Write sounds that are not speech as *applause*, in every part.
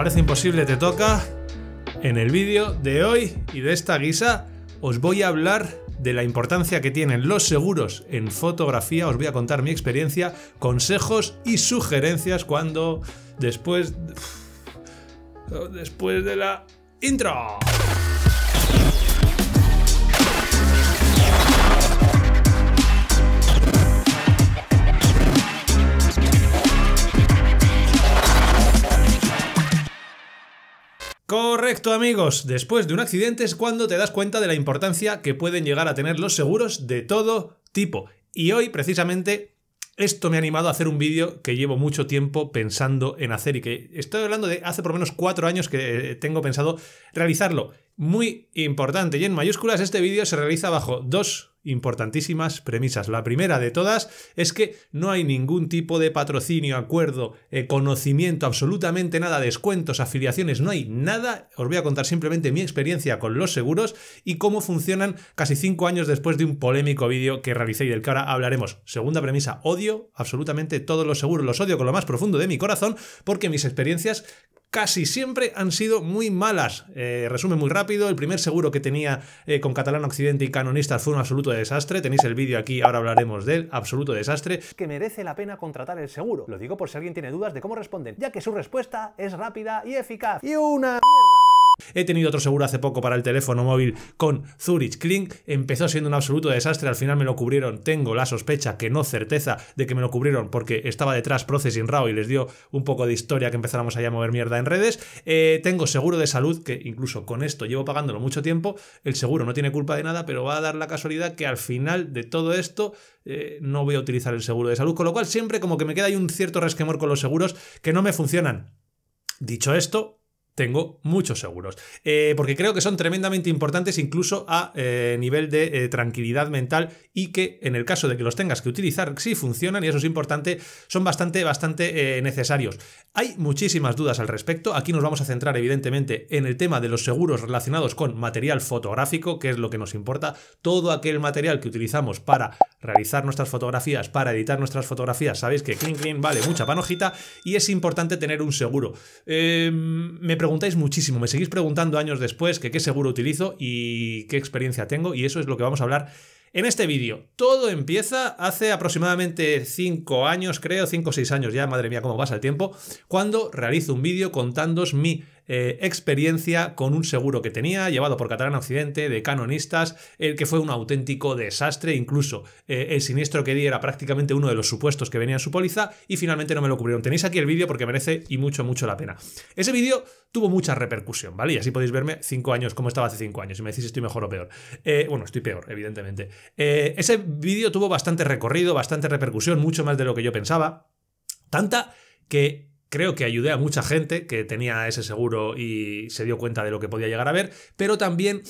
parece imposible te toca. En el vídeo de hoy y de esta guisa os voy a hablar de la importancia que tienen los seguros en fotografía, os voy a contar mi experiencia, consejos y sugerencias cuando después... Después de la intro. Correcto amigos, después de un accidente es cuando te das cuenta de la importancia que pueden llegar a tener los seguros de todo tipo. Y hoy precisamente esto me ha animado a hacer un vídeo que llevo mucho tiempo pensando en hacer y que estoy hablando de hace por lo menos cuatro años que eh, tengo pensado realizarlo. Muy importante y en mayúsculas este vídeo se realiza bajo dos importantísimas premisas. La primera de todas es que no hay ningún tipo de patrocinio, acuerdo, eh, conocimiento, absolutamente nada, descuentos, afiliaciones, no hay nada. Os voy a contar simplemente mi experiencia con los seguros y cómo funcionan casi cinco años después de un polémico vídeo que realicé y del que ahora hablaremos. Segunda premisa, odio absolutamente todos los seguros, los odio con lo más profundo de mi corazón porque mis experiencias casi siempre han sido muy malas. Eh, resumen muy rápido, el primer seguro que tenía eh, con Catalán Occidente y Canonistas fue un absoluto desastre, tenéis el vídeo aquí, ahora hablaremos del absoluto desastre. Que merece la pena contratar el seguro, lo digo por si alguien tiene dudas de cómo responden, ya que su respuesta es rápida y eficaz. Y una mierda. He tenido otro seguro hace poco para el teléfono móvil con Zurich Kling. Empezó siendo un absoluto desastre. Al final me lo cubrieron. Tengo la sospecha, que no certeza, de que me lo cubrieron porque estaba detrás Processing Rao y les dio un poco de historia que empezáramos allá a mover mierda en redes. Eh, tengo seguro de salud, que incluso con esto llevo pagándolo mucho tiempo. El seguro no tiene culpa de nada, pero va a dar la casualidad que al final de todo esto eh, no voy a utilizar el seguro de salud. Con lo cual siempre como que me queda ahí un cierto resquemor con los seguros que no me funcionan. Dicho esto, tengo muchos seguros. Eh, porque creo que son tremendamente importantes incluso a eh, nivel de eh, tranquilidad mental y que en el caso de que los tengas que utilizar, si funcionan, y eso es importante, son bastante, bastante necesarios. Hay muchísimas dudas al respecto. Aquí nos vamos a centrar evidentemente en el tema de los seguros relacionados con material fotográfico, que es lo que nos importa. Todo aquel material que utilizamos para realizar nuestras fotografías, para editar nuestras fotografías, sabéis que clean clean vale mucha panojita y es importante tener un seguro. me preguntáis muchísimo, me seguís preguntando años después que qué seguro utilizo y qué experiencia tengo y eso es lo que vamos a hablar en este vídeo. Todo empieza hace aproximadamente 5 años, creo, 5 o 6 años ya, madre mía, cómo pasa el tiempo, cuando realizo un vídeo contándos mi eh, experiencia con un seguro que tenía, llevado por Catalán Occidente, de canonistas, el eh, que fue un auténtico desastre, incluso eh, el siniestro que di era prácticamente uno de los supuestos que venía en su póliza y finalmente no me lo cubrieron. Tenéis aquí el vídeo porque merece y mucho, mucho la pena. Ese vídeo tuvo mucha repercusión, ¿vale? Y así podéis verme cinco años, como estaba hace cinco años, y me decís estoy mejor o peor. bueno, estoy peor, evidentemente. ese vídeo tuvo bastante recorrido, bastante repercusión, mucho más de lo que yo pensaba. Tanta que Creo que ayudé a mucha gente que tenía ese seguro y se dio cuenta de lo que podía llegar a ver, pero también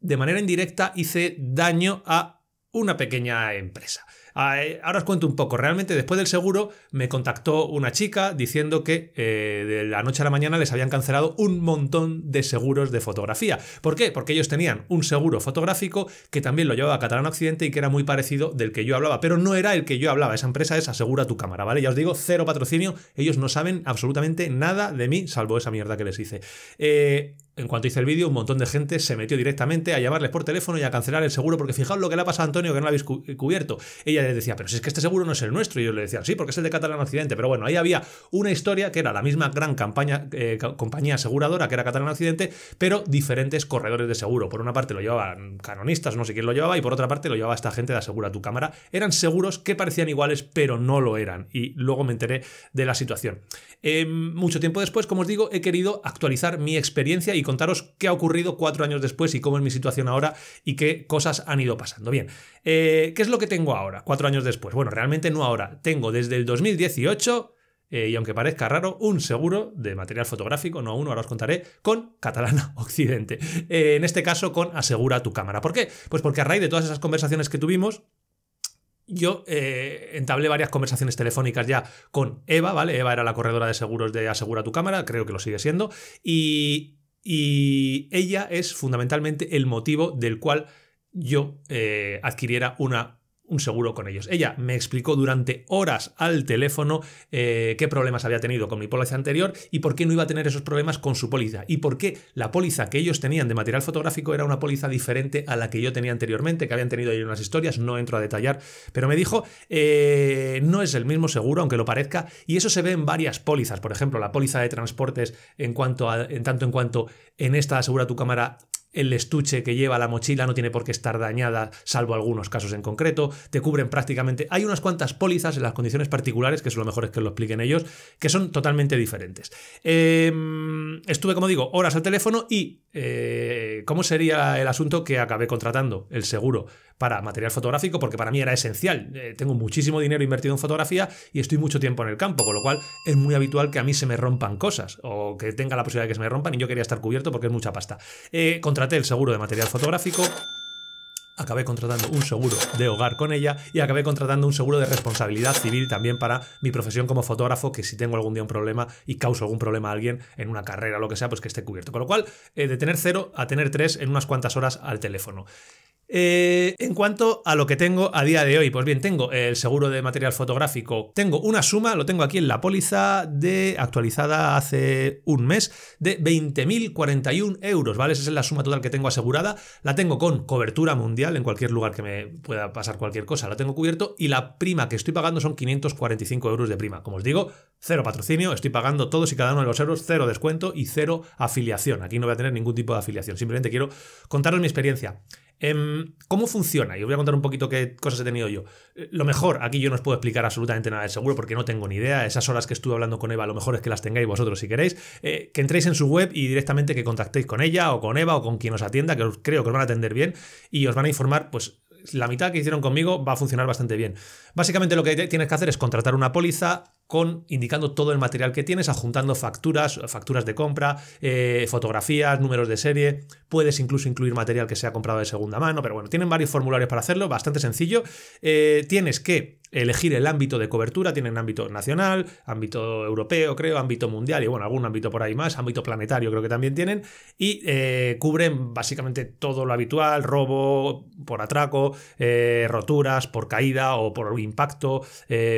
de manera indirecta hice daño a una pequeña empresa ahora os cuento un poco. Realmente después del seguro me contactó una chica diciendo que eh, de la noche a la mañana les habían cancelado un montón de seguros de fotografía. ¿Por qué? Porque ellos tenían un seguro fotográfico que también lo llevaba a Catalán Occidente y que era muy parecido del que yo hablaba, pero no era el que yo hablaba. Esa empresa es Asegura tu cámara, ¿vale? Ya os digo, cero patrocinio. Ellos no saben absolutamente nada de mí, salvo esa mierda que les hice. Eh, en cuanto hice el vídeo, un montón de gente se metió directamente a llamarles por teléfono y a cancelar el seguro, porque fijaos lo que le ha pasado a Antonio que no lo habéis cubierto. Ella decía, pero si es que este seguro no es el nuestro. Y yo le decía, sí, porque es el de Catalán Occidente. Pero bueno, ahí había una historia que era la misma gran campaña, eh, compañía aseguradora que era Catalán Occidente, pero diferentes corredores de seguro. Por una parte lo llevaban canonistas, no sé quién lo llevaba, y por otra parte lo llevaba esta gente de Asegura tu cámara. Eran seguros que parecían iguales, pero no lo eran. Y luego me enteré de la situación. Em, mucho tiempo después, como os digo, he querido actualizar mi experiencia y contaros qué ha ocurrido cuatro años después y cómo es mi situación ahora y qué cosas han ido pasando. Bien, eh, ¿qué es lo que tengo ahora? años después. Bueno, realmente no ahora. Tengo desde el 2018, eh, y aunque parezca raro, un seguro de material fotográfico, no uno, ahora os contaré, con Catalana *laughs* Occidente. Eh, en este caso, con Asegura tu cámara. ¿Por qué? Pues porque a raíz de todas esas conversaciones que tuvimos, yo eh, entablé varias conversaciones telefónicas ya con Eva, ¿vale? Eva era la corredora de seguros de Asegura tu cámara, creo que lo sigue siendo, y, ella es fundamentalmente el motivo del cual yo adquiriera una un seguro con ellos. Ella me explicó durante horas al teléfono eh, qué problemas había tenido con mi póliza anterior y por qué no iba a tener esos problemas con su póliza y por qué la póliza que ellos tenían de material fotográfico era una póliza diferente a la que yo tenía anteriormente, que habían tenido ahí unas historias, no entro a detallar, pero me dijo, eh, no es el mismo seguro, aunque lo parezca, y eso se ve en varias pólizas, por ejemplo, la póliza de transportes en, cuanto en tanto en cuanto en esta asegura tu cámara el estuche que lleva la mochila no tiene por qué estar dañada, salvo algunos casos en concreto, te cubren prácticamente... Hay unas cuantas pólizas en las condiciones particulares, que es lo mejor es que lo expliquen ellos, que son totalmente diferentes. Em, estuve, como digo, horas al teléfono y... Eh, ¿Cómo sería el asunto que acabé contratando? El seguro para material fotográfico porque para mí era esencial. Eh, tengo muchísimo dinero invertido en fotografía y estoy mucho tiempo en el campo, con lo cual es muy habitual que a mí se me rompan cosas o que tenga la posibilidad de que se me rompan y yo quería estar cubierto porque es mucha pasta. Eh, contraté el seguro de material fotográfico acabé contratando un seguro de hogar con ella y acabé contratando un seguro de responsabilidad civil también para mi profesión como fotógrafo, que si tengo algún día un problema y causo algún problema a alguien en una carrera o lo que sea, pues que esté cubierto. Con lo cual, eh, de tener cero a tener tres en unas cuantas horas al teléfono. Eh, en cuanto a lo que tengo a día de hoy, pues bien, tengo el seguro de material fotográfico, tengo una suma, lo tengo aquí en la póliza de actualizada hace un mes, de 20.041 euros, ¿vale? Esa es la suma total que tengo asegurada, la tengo con cobertura mundial en cualquier lugar que me pueda pasar cualquier cosa, la tengo cubierto y la prima que estoy pagando son 545 euros de prima. Como os digo, cero patrocinio, estoy pagando todos y cada uno de los euros, cero descuento y cero afiliación. Aquí no voy a tener ningún tipo de afiliación, simplemente quiero contaros mi experiencia. Em, ¿Cómo funciona? Y os voy a contar un poquito qué cosas he tenido yo. Eh, lo mejor, aquí yo no os puedo explicar absolutamente nada del seguro porque no tengo ni idea. Esas horas que estuve hablando con Eva, lo mejor es que las tengáis vosotros si queréis. Eh, que entréis en su web y directamente que contactéis con ella o con Eva o con quien os atienda, que os, creo que os van a atender bien y os van a informar, pues la mitad que hicieron conmigo va a funcionar bastante bien. Básicamente lo que tienes que hacer es contratar una póliza, con indicando todo el material que tienes, adjuntando facturas, facturas de compra, eh, fotografías, números de serie. Puedes incluso incluir material que se ha comprado de segunda mano, pero bueno, tienen varios formularios para hacerlo, bastante sencillo. Eh, tienes que elegir el ámbito de cobertura, tienen ámbito nacional, ámbito europeo, creo, ámbito mundial y bueno, algún ámbito por ahí más, ámbito planetario creo que también tienen, y eh, cubren básicamente todo lo habitual, robo por atraco, roturas por caída o por impacto,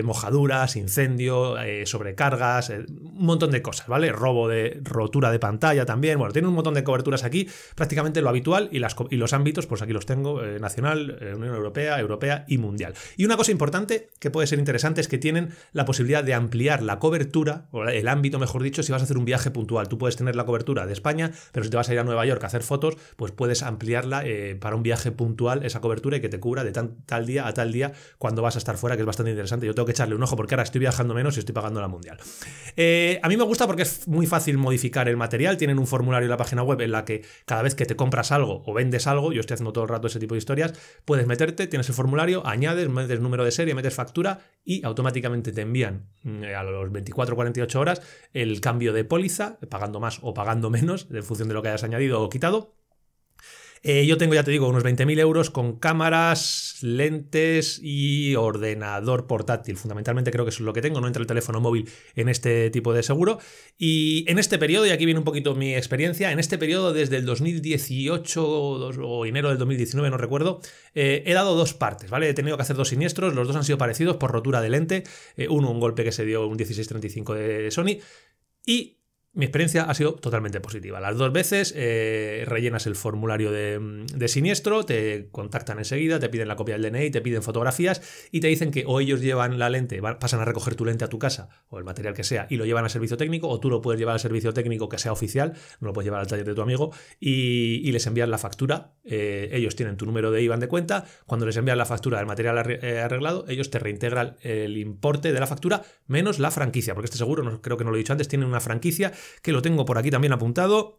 mojaduras, incendios eh, sobrecargas, eh, un montón de cosas, ¿vale? Robo de rotura de pantalla también. Bueno, tiene un montón de coberturas aquí, prácticamente lo habitual y, los ámbitos, pues aquí los tengo, eh, nacional, Unión Europea, Europea y Mundial. Y una cosa importante que puede ser interesante es que tienen la posibilidad de ampliar la cobertura, o el ámbito, mejor dicho, si vas a hacer un viaje puntual. Tú puedes tener la cobertura de España, pero si te vas a ir a Nueva York a hacer fotos, pues puedes ampliarla para un viaje puntual, esa cobertura y que te cubra de tal día a tal día cuando vas a estar fuera, que es bastante interesante. Yo tengo que echarle un ojo porque ahora estoy viajando menos si estoy pagando la mundial. Eh, a mí me gusta porque es muy fácil modificar el material. Tienen un formulario en la página web en la que cada vez que te compras algo o vendes algo, yo estoy haciendo todo el rato ese tipo de historias, puedes meterte, tienes el formulario, añades, metes número de serie, metes factura y automáticamente te envían mm, a los 24-48 horas el cambio de póliza, pagando más o pagando menos, en función de lo que hayas añadido o quitado eh, yo tengo, ya te digo, unos 20.000 euros con cámaras, lentes y ordenador portátil. Fundamentalmente creo que eso es lo que tengo, no entra el teléfono móvil en este tipo de seguro. Y en este periodo, y aquí viene un poquito mi experiencia, en este periodo desde el 2018 o enero del 2019, no recuerdo, eh, he dado dos partes, ¿vale? He tenido que hacer dos siniestros, los dos han sido parecidos por rotura de lente, eh, uno un golpe que se dio un 1635 de Sony y mi experiencia ha sido totalmente positiva. Las dos veces eh, rellenas el formulario mm, de, siniestro, te contactan enseguida, te piden la copia del DNI, te piden fotografías y te dicen que o ellos llevan la lente, pasan a recoger tu lente a tu casa o el material que sea y lo llevan al servicio técnico o tú lo puedes llevar al servicio técnico que sea oficial, no lo puedes llevar al taller de tu amigo y, les envían la factura. Eh, ellos tienen tu número de IBAN de cuenta. Cuando les envías la factura del material eh, arreglado, ellos te reintegran el importe de la factura menos la franquicia, porque este seguro, no, creo que no lo he dicho antes, tiene una franquicia que lo tengo por aquí también apuntado.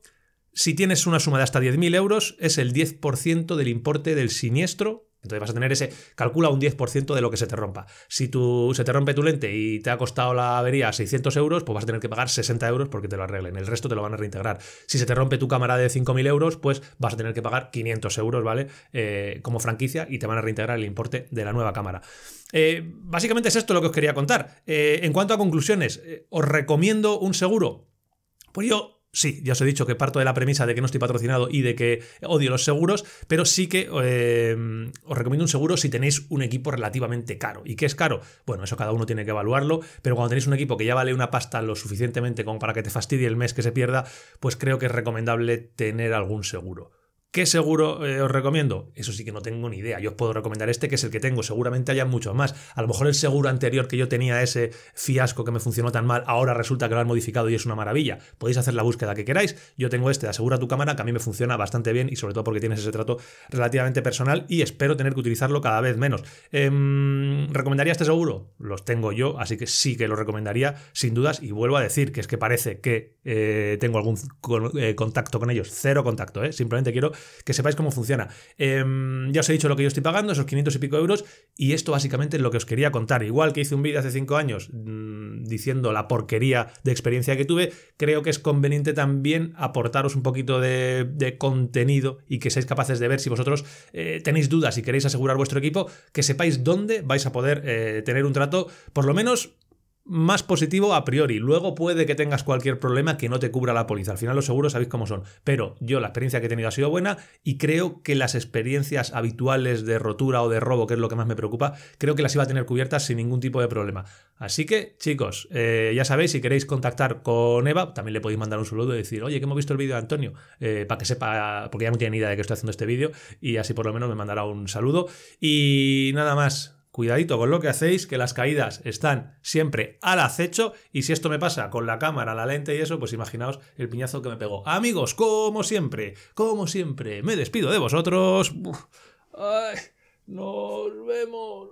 Si tienes una suma de hasta 10.000 euros, es el 10% del importe del siniestro. Entonces vas a tener ese, calcula un 10% de lo que se te rompa. Si tú, se te rompe tu lente y te ha costado la avería 600 euros, pues vas a tener que pagar 60 euros porque te lo arreglen. El resto te lo van a reintegrar. Si se te rompe tu cámara de 5.000 euros, pues vas a tener que pagar 500 euros, ¿vale? Eh, como franquicia y te van a reintegrar el importe de la nueva cámara. Eh, básicamente es esto lo que os quería contar. Eh, en cuanto a conclusiones, ¿os recomiendo un seguro? Pues yo sí, ya os he dicho que parto de la premisa de que no estoy patrocinado y de que odio los seguros, pero sí que eh, os recomiendo un seguro si tenéis un equipo relativamente caro. ¿Y qué es caro? Bueno, eso cada uno tiene que evaluarlo, pero cuando tenéis un equipo que ya vale una pasta lo suficientemente como para que te fastidie el mes que se pierda, pues creo que es recomendable tener algún seguro. ¿Qué seguro eh, os recomiendo? Eso sí que no tengo ni idea. Yo os puedo recomendar este, que es el que tengo. Seguramente haya muchos más. A lo mejor el seguro anterior que yo tenía, ese fiasco que me funcionó tan mal, ahora resulta que lo han modificado y es una maravilla. Podéis hacer la búsqueda que queráis. Yo tengo este de Asegura tu cámara, que a mí me funciona bastante bien y sobre todo porque tienes ese trato relativamente personal y espero tener que utilizarlo cada vez menos. Em, ¿Recomendaría este seguro? Los tengo yo, así que sí que lo recomendaría sin dudas y vuelvo a decir que es que parece que eh, tengo algún eh, contacto con ellos. Cero contacto, ¿eh? Simplemente quiero que sepáis cómo funciona. Em, ya os he dicho lo que yo estoy pagando, esos 500 y pico euros, y esto básicamente es lo que os quería contar. Igual que hice un vídeo hace 5 años mm, diciendo la porquería de experiencia que tuve, creo que es conveniente también aportaros un poquito de, contenido y que seáis capaces de ver si vosotros eh, tenéis dudas y queréis asegurar vuestro equipo, que sepáis dónde vais a poder eh, tener un trato, por lo menos más positivo a priori. Luego puede que tengas cualquier problema que no te cubra la póliza. Al final los seguros sabéis cómo son. Pero yo la experiencia que he tenido ha sido buena y creo que las experiencias habituales de rotura o de robo, que es lo que más me preocupa, creo que las iba a tener cubiertas sin ningún tipo de problema. Así que chicos, eh, ya sabéis, si queréis contactar con Eva, también le podéis mandar un saludo y decir, oye, que hemos visto el vídeo de Antonio, eh, para que sepa, porque ya no tiene ni idea de que estoy haciendo este vídeo y así por lo menos me mandará un saludo. Y nada más, Cuidadito con lo que hacéis, que las caídas están siempre al acecho y si esto me pasa con la cámara, la lente y eso, pues imaginaos el piñazo que me pegó. Amigos, como siempre, como siempre, me despido de vosotros. ay, nos vemos.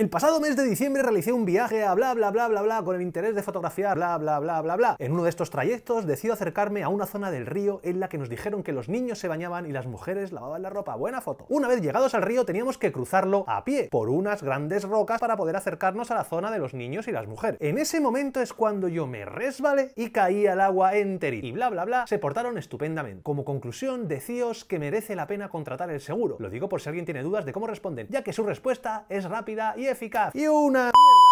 El pasado mes de diciembre realicé un viaje a bla bla bla bla bla con el interés de fotografiar bla bla bla bla bla. En uno de estos trayectos decido acercarme a una zona del río en la que nos dijeron que los niños se bañaban y las mujeres lavaban la ropa. Buena foto. Una vez llegados al río teníamos que cruzarlo a pie por unas grandes rocas para poder acercarnos a la zona de los niños y las mujeres. En ese momento es cuando yo me resbalé y caí al agua enterito. Y bla bla bla se portaron estupendamente. Como conclusión, decíos que merece la pena contratar el seguro. Lo digo por si alguien tiene dudas de cómo responden, ya que su respuesta es rápida y eficaz. Y una mierda.